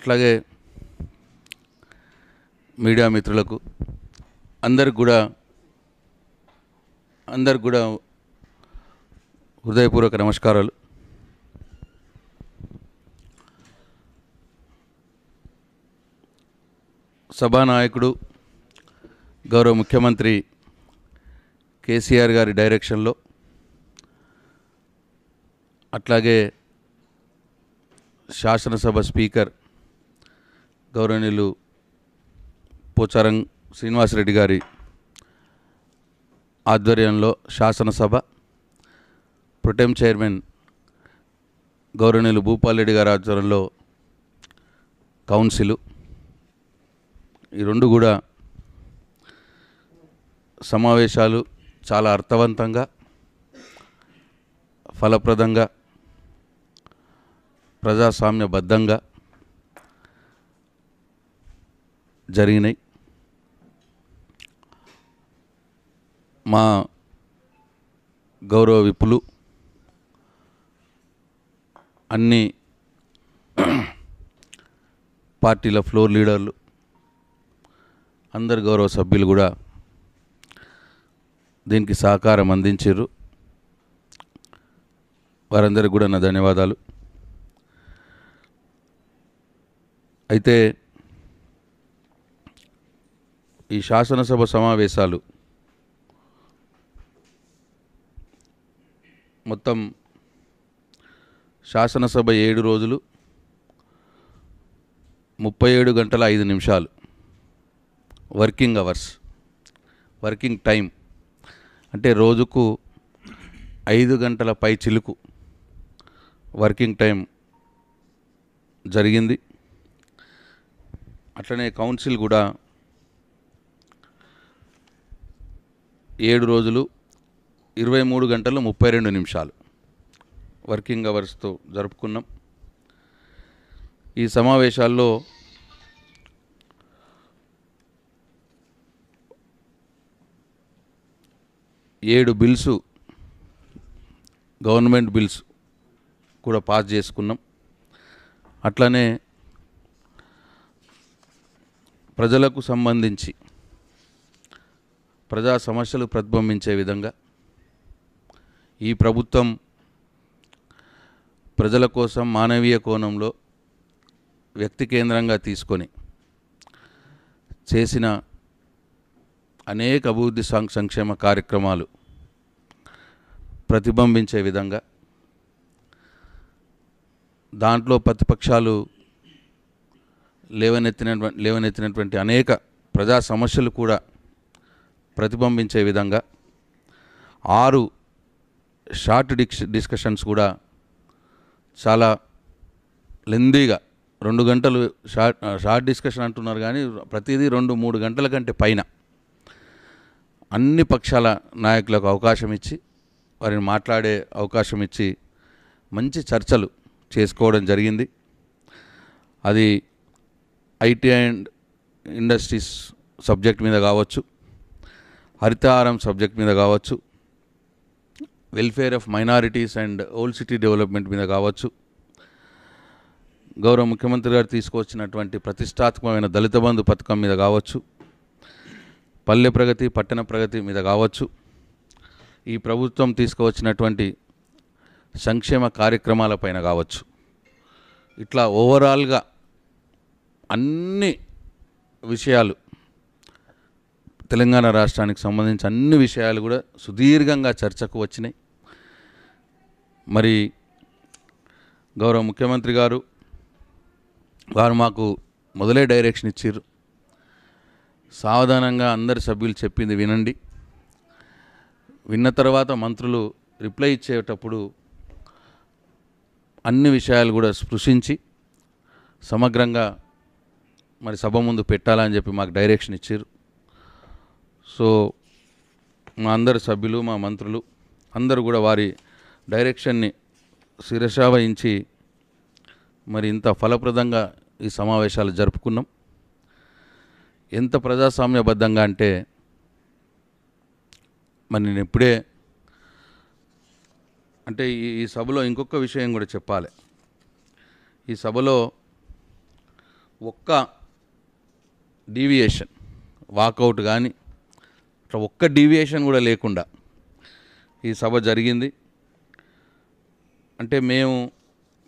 అట్లాగే మీడియా మిత్రులకు అందరికి కూడా అందరికి కూడా హృదయపూర్వక నమస్కారాలు సభానాయకుడు గౌరవ ముఖ్యమంత్రి కేసీఆర్ గారి డైరెక్షన్లో అట్లాగే శాసనసభ స్పీకర్ గౌరవనీయులు పోచారం శ్రీనివాసరెడ్డి గారి ఆధ్వర్యంలో శాసనసభ ప్రొటెం చైర్మన్ గౌరవనీయులు భూపాలరెడ్డి గారి ఆధ్వర్యంలో కౌన్సిలు ఈ రెండు కూడా సమావేశాలు చాలా అర్థవంతంగా ఫలప్రదంగా ప్రజాస్వామ్యబద్ధంగా జరిగినాయి మా గౌరవ విపులు అన్ని పార్టీల ఫ్లోర్ లీడర్లు అందరు గౌరవ సభ్యులు కూడా దీనికి సహకారం అందించారు వారందరికి కూడా నా ధన్యవాదాలు అయితే ఈ శాసనసభ సమావేశాలు మొత్తం శాసనసభ ఏడు రోజులు ముప్పై ఏడు గంటల ఐదు నిమిషాలు వర్కింగ్ అవర్స్ వర్కింగ్ టైం అంటే రోజుకు ఐదు గంటల పై చిలుకు వర్కింగ్ టైం జరిగింది అట్లనే కౌన్సిల్ కూడా ఏడు రోజులు ఇరవై మూడు గంటలు ముప్పై రెండు నిమిషాలు వర్కింగ్ అవర్స్తో జరుపుకున్నాం ఈ సమావేశాల్లో ఏడు బిల్స్ గవర్నమెంట్ బిల్స్ కూడా పాస్ చేసుకున్నాం అట్లనే ప్రజలకు సంబంధించి ప్రజా సమస్యలు ప్రతిబింబించే విధంగా ఈ ప్రభుత్వం ప్రజల కోసం మానవీయ కోణంలో వ్యక్తి కేంద్రంగా తీసుకొని చేసిన అనేక అభివృద్ధి సంక్షేమ కార్యక్రమాలు ప్రతిబింబించే విధంగా దాంట్లో ప్రతిపక్షాలు లేవనెత్తిన లేవనెత్తినటువంటి అనేక ప్రజా సమస్యలు కూడా ప్రతిబింబించే విధంగా ఆరు షార్ట్ డిస్ డిస్కషన్స్ కూడా చాలా లెందీగా రెండు గంటలు షార్ట్ షార్ట్ డిస్కషన్ అంటున్నారు కానీ ప్రతిదీ రెండు మూడు గంటల కంటే పైన అన్ని పక్షాల నాయకులకు అవకాశం ఇచ్చి వారిని మాట్లాడే అవకాశం ఇచ్చి మంచి చర్చలు చేసుకోవడం జరిగింది అది ఐటీ అండ్ ఇండస్ట్రీస్ సబ్జెక్ట్ మీద కావచ్చు హరితహారం సబ్జెక్ట్ మీద కావచ్చు welfare of minorities and old city development మీద కావచ్చు గౌరవ ముఖ్యమంత్రి గారు తీసుకొచ్చినటువంటి ప్రతిష్టాత్మకమైన దళిత బంధు పథకం మీద కావచ్చు పల్లె ప్రగతి పట్టణ ప్రగతి మీద కావచ్చు ఈ ప్రభుత్వం తీసుకువచ్చినటువంటి సంక్షేమ కార్యక్రమాలపైన కావచ్చు ఇట్లా ఓవరాల్గా అన్ని విషయాలు తెలంగాణ రాష్ట్రానికి సంబంధించి అన్ని విషయాలు కూడా సుదీర్ఘంగా చర్చకు వచ్చినాయి మరి గౌరవ ముఖ్యమంత్రి గారు వారు మాకు మొదలే డైరెక్షన్ ఇచ్చారు సావధానంగా అందరి సభ్యులు చెప్పింది వినండి విన్న తర్వాత మంత్రులు రిప్లై ఇచ్చేటప్పుడు అన్ని విషయాలు కూడా స్పృశించి సమగ్రంగా మరి సభ ముందు పెట్టాలని చెప్పి మాకు డైరెక్షన్ ఇచ్చారు సో మా అందరు సభ్యులు మా మంత్రులు అందరూ కూడా వారి డైరెక్షన్ని శిరసావహించి మరి ఇంత ఫలప్రదంగా ఈ సమావేశాలు జరుపుకున్నాం ఎంత ప్రజాస్వామ్యబద్ధంగా అంటే మరి నేను ఇప్పుడే అంటే ఈ సభలో ఇంకొక విషయం కూడా చెప్పాలి ఈ సభలో ఒక్క డీవియేషన్ వాకౌట్ కానీ అట్లా ఒక్క డీవియేషన్ కూడా లేకుండా ఈ సభ జరిగింది అంటే మేము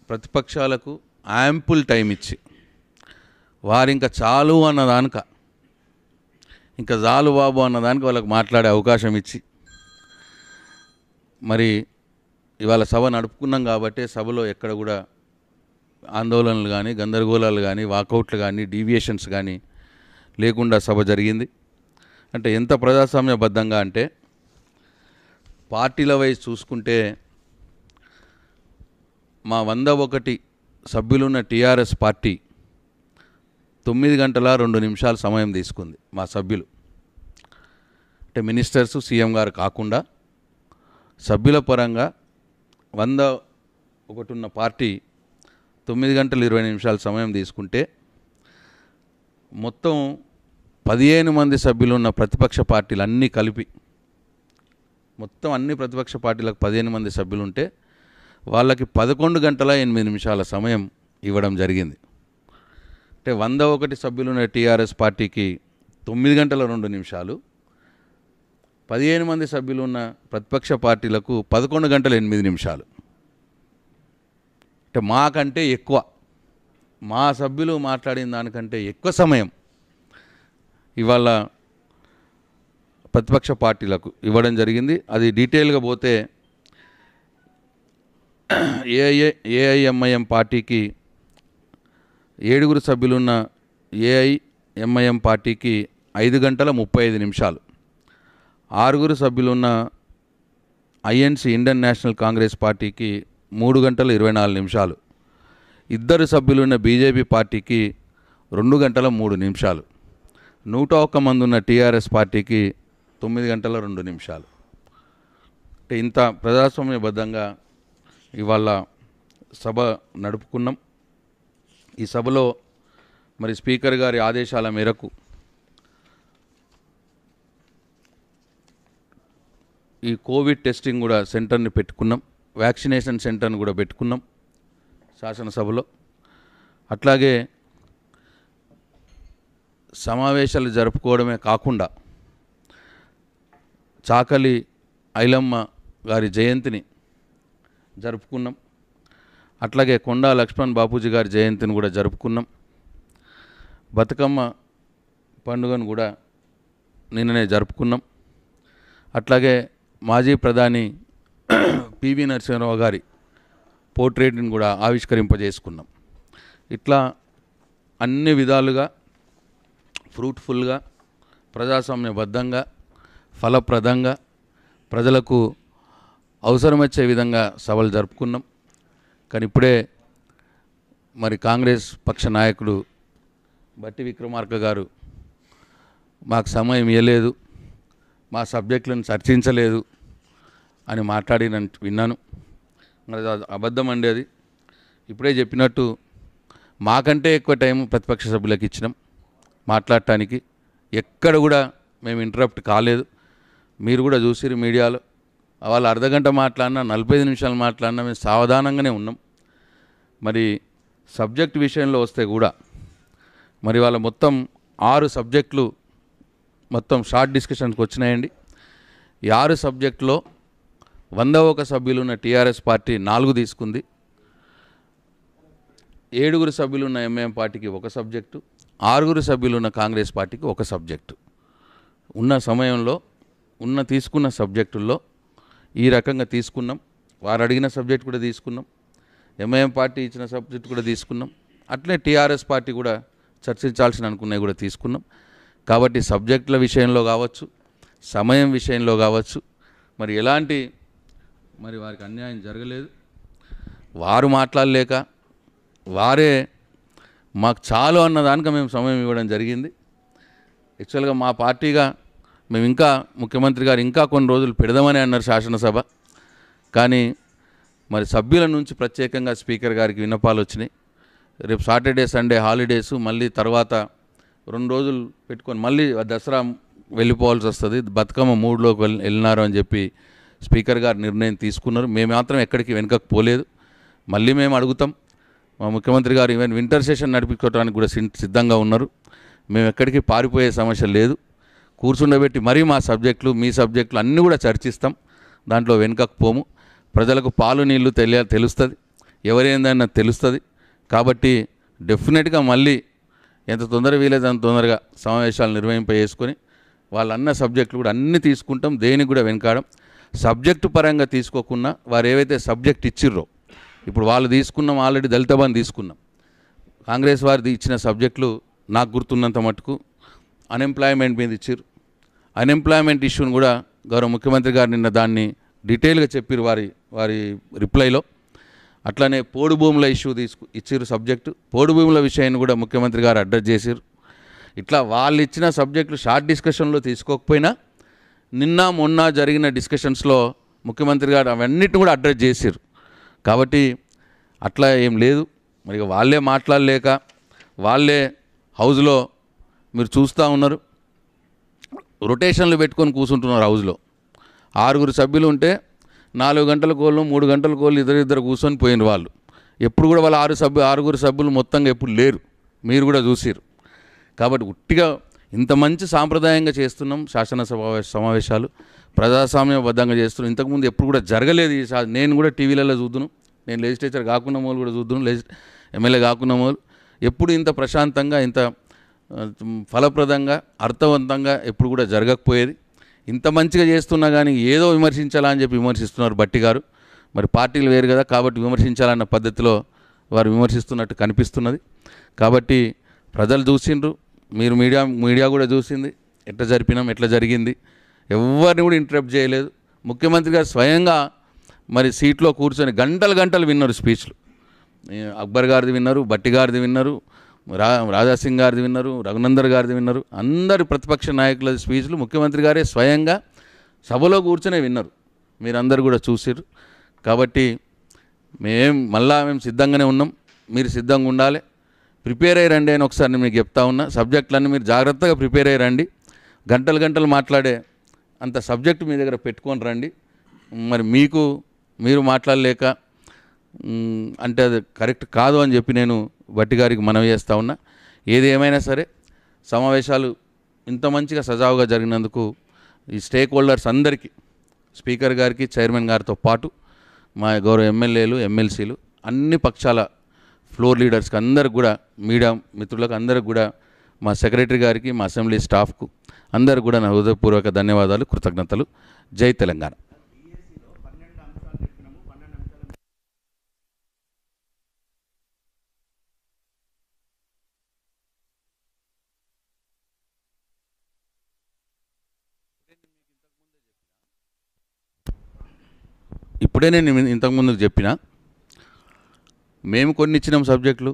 ప్రతిపక్షాలకు యాంపుల్ టైం ఇచ్చి వారింకా చాలు అన్నదానిక ఇంకా జాలు బాబు అన్నదానికి వాళ్ళకి మాట్లాడే అవకాశం ఇచ్చి మరి ఇవాళ సభ నడుపుకున్నాం కాబట్టి సభలో ఎక్కడ కూడా ఆందోళనలు కానీ గందరగోళాలు కానీ వాకౌట్లు కానీ డీవియేషన్స్ కానీ లేకుండా సభ జరిగింది అంటే ఎంత ప్రజాస్వామ్యబద్ధంగా అంటే పార్టీల వైజ్ చూసుకుంటే మా వంద ఒకటి సభ్యులున్న టీఆర్ఎస్ పార్టీ తొమ్మిది గంటల రెండు నిమిషాలు సమయం తీసుకుంది మా సభ్యులు అంటే మినిస్టర్స్ సీఎం గారు కాకుండా సభ్యుల పరంగా వంద ఒకటి ఉన్న పార్టీ తొమ్మిది గంటలు ఇరవై నిమిషాల సమయం తీసుకుంటే మొత్తం పదిహేను మంది సభ్యులు ఉన్న ప్రతిపక్ష పార్టీలు అన్నీ కలిపి మొత్తం అన్ని ప్రతిపక్ష పార్టీలకు పదిహేను మంది సభ్యులు ఉంటే వాళ్ళకి పదకొండు గంటల ఎనిమిది నిమిషాల సమయం ఇవ్వడం జరిగింది అంటే వంద ఒకటి సభ్యులున్న టీఆర్ఎస్ పార్టీకి తొమ్మిది గంటల రెండు నిమిషాలు పదిహేను మంది సభ్యులు ఉన్న ప్రతిపక్ష పార్టీలకు పదకొండు గంటల ఎనిమిది నిమిషాలు అంటే మాకంటే ఎక్కువ మా సభ్యులు మాట్లాడిన దానికంటే ఎక్కువ సమయం ఇవాళ ప్రతిపక్ష పార్టీలకు ఇవ్వడం జరిగింది అది డీటెయిల్గా పోతే ఏఐఏ ఏఐఎంఐఎం పార్టీకి ఏడుగురు సభ్యులున్న ఏఐఎంఐఎం పార్టీకి ఐదు గంటల ముప్పై ఐదు నిమిషాలు ఆరుగురు సభ్యులున్న ఐఎన్సి ఇండియన్ నేషనల్ కాంగ్రెస్ పార్టీకి మూడు గంటల ఇరవై నాలుగు నిమిషాలు ఇద్దరు సభ్యులున్న బీజేపీ పార్టీకి రెండు గంటల మూడు నిమిషాలు నూట ఒక్క మంది ఉన్న టీఆర్ఎస్ పార్టీకి తొమ్మిది గంటల రెండు నిమిషాలు అంటే ఇంత ప్రజాస్వామ్యబద్ధంగా ఇవాళ సభ నడుపుకున్నాం ఈ సభలో మరి స్పీకర్ గారి ఆదేశాల మేరకు ఈ కోవిడ్ టెస్టింగ్ కూడా సెంటర్ని పెట్టుకున్నాం వ్యాక్సినేషన్ సెంటర్ని కూడా పెట్టుకున్నాం శాసనసభలో అట్లాగే సమావేశాలు జరుపుకోవడమే కాకుండా చాకలి ఐలమ్మ గారి జయంతిని జరుపుకున్నాం అట్లాగే కొండా లక్ష్మణ్ బాపూజీ గారి జయంతిని కూడా జరుపుకున్నాం బతుకమ్మ పండుగను కూడా నిన్ననే జరుపుకున్నాం అట్లాగే మాజీ ప్రధాని పివి నరసింహరావు గారి పోర్ట్రేట్ని కూడా ఆవిష్కరింపజేసుకున్నాం ఇట్లా అన్ని విధాలుగా ఫ్రూట్ఫుల్గా ప్రజాస్వామ్యబద్ధంగా ఫలప్రదంగా ప్రజలకు అవసరమొచ్చే విధంగా సభలు జరుపుకున్నాం కానీ ఇప్పుడే మరి కాంగ్రెస్ పక్ష నాయకుడు బట్టి విక్రమార్క గారు మాకు సమయం ఇవ్వలేదు మా సబ్జెక్టులను చర్చించలేదు అని మాట్లాడిన విన్నాను మరి అబద్ధం అండి అది ఇప్పుడే చెప్పినట్టు మాకంటే ఎక్కువ టైం ప్రతిపక్ష సభ్యులకు ఇచ్చినాం మాట్లాడటానికి ఎక్కడ కూడా మేము ఇంటరప్ట్ కాలేదు మీరు కూడా చూసిరు మీడియాలో వాళ్ళు అర్ధగంట మాట్లాడినా నలభై ఐదు నిమిషాలు మాట్లాడినా మేము సావధానంగానే ఉన్నాం మరి సబ్జెక్ట్ విషయంలో వస్తే కూడా మరి వాళ్ళ మొత్తం ఆరు సబ్జెక్టులు మొత్తం షార్ట్ డిస్కషన్కి వచ్చినాయండి ఈ ఆరు సబ్జెక్టులో వంద ఒక సభ్యులు ఉన్న టీఆర్ఎస్ పార్టీ నాలుగు తీసుకుంది ఏడుగురు సభ్యులున్న ఎంఐఎం పార్టీకి ఒక సబ్జెక్టు ఆరుగురు సభ్యులు ఉన్న కాంగ్రెస్ పార్టీకి ఒక సబ్జెక్టు ఉన్న సమయంలో ఉన్న తీసుకున్న సబ్జెక్టుల్లో ఈ రకంగా తీసుకున్నాం వారు అడిగిన సబ్జెక్ట్ కూడా తీసుకున్నాం ఎంఐఎం పార్టీ ఇచ్చిన సబ్జెక్ట్ కూడా తీసుకున్నాం అట్లే టీఆర్ఎస్ పార్టీ కూడా చర్చించాల్సిన అనుకున్నవి కూడా తీసుకున్నాం కాబట్టి సబ్జెక్టుల విషయంలో కావచ్చు సమయం విషయంలో కావచ్చు మరి ఎలాంటి మరి వారికి అన్యాయం జరగలేదు వారు మాట్లాడలేక వారే మాకు చాలు అన్న దానికి మేము సమయం ఇవ్వడం జరిగింది యాక్చువల్గా మా పార్టీగా మేము ఇంకా ముఖ్యమంత్రి గారు ఇంకా కొన్ని రోజులు పెడదామని అన్నారు శాసనసభ కానీ మరి సభ్యుల నుంచి ప్రత్యేకంగా స్పీకర్ గారికి విన్నపాలు వచ్చినాయి రేపు సాటర్డే సండే హాలిడేస్ మళ్ళీ తర్వాత రెండు రోజులు పెట్టుకొని మళ్ళీ దసరా వెళ్ళిపోవాల్సి వస్తుంది బతుకమ్మ మూడులోకి వెళ్ళి వెళ్ళినారు అని చెప్పి స్పీకర్ గారు నిర్ణయం తీసుకున్నారు మేము మాత్రం ఎక్కడికి వెనుకకు పోలేదు మళ్ళీ మేము అడుగుతాం మా ముఖ్యమంత్రి గారు ఈవెన్ వింటర్ సెషన్ నడిపించుకోవడానికి కూడా సిద్ధంగా ఉన్నారు మేము ఎక్కడికి పారిపోయే సమస్య లేదు కూర్చుండబెట్టి మరీ మా సబ్జెక్టులు మీ సబ్జెక్టులు అన్నీ కూడా చర్చిస్తాం దాంట్లో వెనుకకు పోము ప్రజలకు పాలు నీళ్లు తెలియ తెలుస్తుంది ఎవరేందన్న తెలుస్తుంది కాబట్టి డెఫినెట్గా మళ్ళీ ఎంత తొందర వీలైతే అంత తొందరగా సమావేశాలు నిర్వహింపజేసుకొని వాళ్ళు అన్న సబ్జెక్టులు కూడా అన్నీ తీసుకుంటాం దేనికి కూడా వెనకాడం సబ్జెక్టు పరంగా తీసుకోకుండా వారు ఏవైతే సబ్జెక్ట్ ఇచ్చిర్రో ఇప్పుడు వాళ్ళు తీసుకున్నాం ఆల్రెడీ దళిత బంధు తీసుకున్నాం కాంగ్రెస్ వారిది ఇచ్చిన సబ్జెక్టులు నాకు గుర్తున్నంత మటుకు అన్ఎంప్లాయ్మెంట్ మీద ఇచ్చారు అన్ఎంప్లాయ్మెంట్ ఇష్యూని కూడా గౌరవ ముఖ్యమంత్రి గారు నిన్న దాన్ని డీటెయిల్గా చెప్పారు వారి వారి రిప్లైలో అట్లానే పోడు భూముల ఇష్యూ తీసుకు ఇచ్చారు సబ్జెక్టు పోడు భూముల విషయాన్ని కూడా ముఖ్యమంత్రి గారు అడ్రస్ చేశారు ఇట్లా వాళ్ళు ఇచ్చిన సబ్జెక్టులు షార్ట్ డిస్కషన్లో తీసుకోకపోయినా నిన్న మొన్న జరిగిన డిస్కషన్స్లో ముఖ్యమంత్రి గారు అవన్నిటిని కూడా అడ్రస్ చేశారు కాబట్టి అట్లా ఏం లేదు మరి వాళ్ళే మాట్లాడలేక వాళ్ళే హౌజ్లో మీరు చూస్తూ ఉన్నారు రొటేషన్లు పెట్టుకొని కూర్చుంటున్నారు హౌజ్లో ఆరుగురు సభ్యులు ఉంటే నాలుగు గంటల కోళ్ళు మూడు గంటల కోళ్ళు ఇద్దరు ఇద్దరు కూర్చొని పోయిన వాళ్ళు ఎప్పుడు కూడా వాళ్ళు ఆరు సభ్యు ఆరుగురు సభ్యులు మొత్తంగా ఎప్పుడు లేరు మీరు కూడా చూసిరు కాబట్టి ఉట్టిగా ఇంత మంచి సాంప్రదాయంగా చేస్తున్నాం శాసన సమావేశ సమావేశాలు ప్రజాస్వామ్యబద్ధంగా చేస్తున్నాం ఇంతకుముందు ఎప్పుడు కూడా జరగలేదు ఈ నేను కూడా టీవీలలో చూద్దును నేను లెజిస్లేచర్ కాకున్న మూలు కూడా చూద్దును లెజి ఎమ్మెల్యే కాకుండా మూలు ఎప్పుడు ఇంత ప్రశాంతంగా ఇంత ఫలప్రదంగా అర్థవంతంగా ఎప్పుడు కూడా జరగకపోయేది ఇంత మంచిగా చేస్తున్నా కానీ ఏదో విమర్శించాలా అని చెప్పి విమర్శిస్తున్నారు బట్టి గారు మరి పార్టీలు వేరు కదా కాబట్టి విమర్శించాలన్న పద్ధతిలో వారు విమర్శిస్తున్నట్టు కనిపిస్తున్నది కాబట్టి ప్రజలు చూసిండ్రు మీరు మీడియా మీడియా కూడా చూసింది ఎట్లా జరిపినాం ఎట్లా జరిగింది ఎవరిని కూడా ఇంటరప్ట్ చేయలేదు ముఖ్యమంత్రి గారు స్వయంగా మరి సీట్లో కూర్చొని గంటలు గంటలు విన్నారు స్పీచ్లు అక్బర్ గారిది విన్నారు భట్టి గారిది విన్నారు రా రాజాసింగ్ గారిది విన్నారు రఘునందర్ గారిది విన్నారు అందరి ప్రతిపక్ష నాయకుల స్పీచ్లు ముఖ్యమంత్రి గారే స్వయంగా సభలో కూర్చొనే విన్నారు మీరందరూ కూడా చూసారు కాబట్టి మేం మళ్ళా మేము సిద్ధంగానే ఉన్నాం మీరు సిద్ధంగా ఉండాలి ప్రిపేర్ అయ్యి రండి అని ఒకసారి నేను మీకు చెప్తా ఉన్నా సబ్జెక్టులన్నీ మీరు జాగ్రత్తగా ప్రిపేర్ అయ్యి రండి గంటలు గంటలు మాట్లాడే అంత సబ్జెక్టు మీ దగ్గర పెట్టుకొని రండి మరి మీకు మీరు మాట్లాడలేక అంటే అది కరెక్ట్ కాదు అని చెప్పి నేను వట్టి గారికి మనవి చేస్తూ ఉన్నా ఏది ఏమైనా సరే సమావేశాలు ఇంత మంచిగా సజావుగా జరిగినందుకు ఈ స్టేక్ హోల్డర్స్ అందరికీ స్పీకర్ గారికి చైర్మన్ గారితో పాటు మా గౌరవ ఎమ్మెల్యేలు ఎమ్మెల్సీలు అన్ని పక్షాల ఫ్లోర్ లీడర్స్కి అందరికి కూడా మీడియా మిత్రులకు అందరికి కూడా మా సెక్రటరీ గారికి మా అసెంబ్లీ స్టాఫ్కు అందరు కూడా నా హృదయపూర్వక ధన్యవాదాలు కృతజ్ఞతలు జై తెలంగాణ ఇప్పుడే నేను ఇంతకుముందు చెప్పిన మేము కొన్ని ఇచ్చినాం సబ్జెక్టులు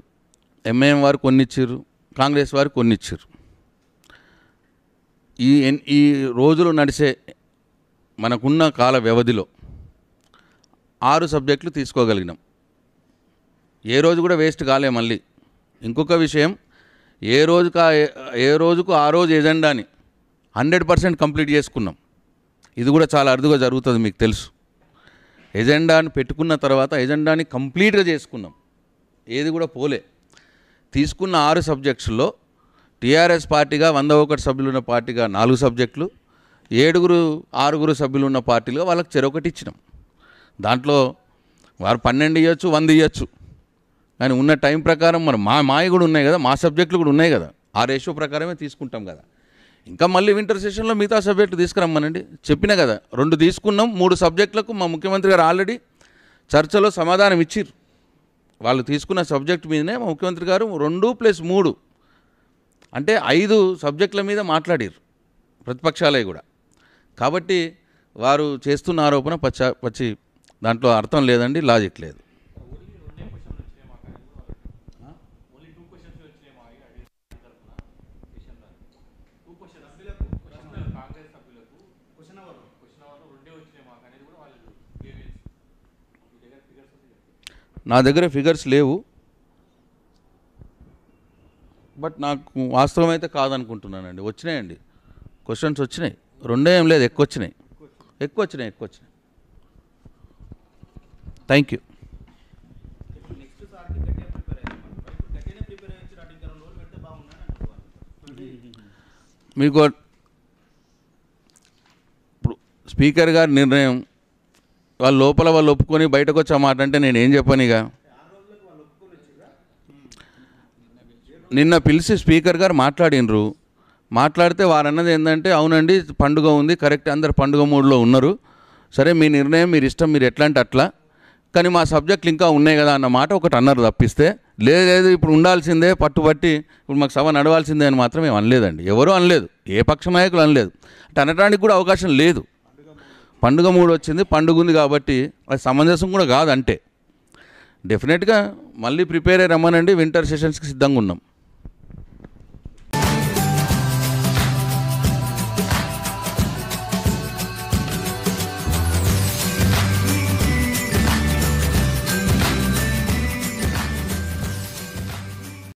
ఎంఐఎం వారు కొన్ని ఇచ్చారు కాంగ్రెస్ వారు కొన్ని ఇచ్చారు ఈ ఈ రోజులు నడిచే మనకున్న కాల వ్యవధిలో ఆరు సబ్జెక్టులు తీసుకోగలిగినాం ఏ రోజు కూడా వేస్ట్ కాలే మళ్ళీ ఇంకొక విషయం ఏ రోజుకు ఏ రోజుకు ఆ రోజు ఎజెండాని హండ్రెడ్ పర్సెంట్ కంప్లీట్ చేసుకున్నాం ఇది కూడా చాలా అరుదుగా జరుగుతుంది మీకు తెలుసు ఎజెండాను పెట్టుకున్న తర్వాత ఎజెండాని కంప్లీట్గా చేసుకున్నాం ఏది కూడా పోలే తీసుకున్న ఆరు సబ్జెక్ట్స్లో టీఆర్ఎస్ పార్టీగా వంద ఒకటి సభ్యులు ఉన్న పార్టీగా నాలుగు సబ్జెక్టులు ఏడుగురు ఆరుగురు సభ్యులు ఉన్న పార్టీలుగా వాళ్ళకి చెరొకటి ఇచ్చినాం దాంట్లో వారు పన్నెండు ఇవ్వచ్చు వంద ఇవ్వచ్చు కానీ ఉన్న టైం ప్రకారం మరి మా మావి కూడా ఉన్నాయి కదా మా సబ్జెక్టులు కూడా ఉన్నాయి కదా ఆ రేషో ప్రకారమే తీసుకుంటాం కదా ఇంకా మళ్ళీ వింటర్ సెషన్లో మిగతా సబ్జెక్టులు తీసుకురమ్మనండి చెప్పినా కదా రెండు తీసుకున్నాం మూడు సబ్జెక్టులకు మా ముఖ్యమంత్రి గారు ఆల్రెడీ చర్చలో సమాధానం ఇచ్చిర్రు వాళ్ళు తీసుకున్న సబ్జెక్ట్ మీదనే మా ముఖ్యమంత్రి గారు రెండు ప్లస్ మూడు అంటే ఐదు సబ్జెక్టుల మీద మాట్లాడారు ప్రతిపక్షాలే కూడా కాబట్టి వారు చేస్తున్న ఆరోపణ పచ్చ పచ్చి దాంట్లో అర్థం లేదండి లాజిక్ లేదు నా దగ్గర ఫిగర్స్ లేవు బట్ నాకు వాస్తవం అయితే కాదనుకుంటున్నానండి వచ్చినాయండి క్వశ్చన్స్ వచ్చినాయి రెండో ఏం లేదు ఎక్కువ వచ్చినాయి ఎక్కువ వచ్చినాయి ఎక్కువ వచ్చినాయి థ్యాంక్ యూ మీకు ఇప్పుడు స్పీకర్ గారి నిర్ణయం వాళ్ళ లోపల వాళ్ళు ఒప్పుకొని బయటకు వచ్చి మాట అంటే నేను ఏం చెప్పనిగా ఇక నిన్న పిలిచి స్పీకర్ గారు మాట్లాడినరు మాట్లాడితే వారన్నది ఏంటంటే అవునండి పండుగ ఉంది కరెక్ట్ అందరు పండుగ మూడ్లో ఉన్నారు సరే మీ నిర్ణయం మీరు ఇష్టం మీరు ఎట్లా అంటే అట్లా కానీ మా సబ్జెక్టులు ఇంకా ఉన్నాయి కదా అన్న మాట ఒకటి అన్నారు తప్పిస్తే లేదు లేదు ఇప్పుడు ఉండాల్సిందే పట్టుబట్టి ఇప్పుడు మాకు సభ నడవాల్సిందే అని మాత్రం మేము అనలేదండి ఎవరూ అనలేదు ఏ పక్ష నాయకులు అనలేదు అంటే అనడానికి కూడా అవకాశం లేదు పండుగ మూడు వచ్చింది పండుగ ఉంది కాబట్టి అది సమంజసం కూడా కాదంటే డెఫినెట్గా మళ్ళీ ప్రిపేర్ అయ్యి రమ్మనండి వింటర్ సెషన్స్కి సిద్ధంగా ఉన్నాం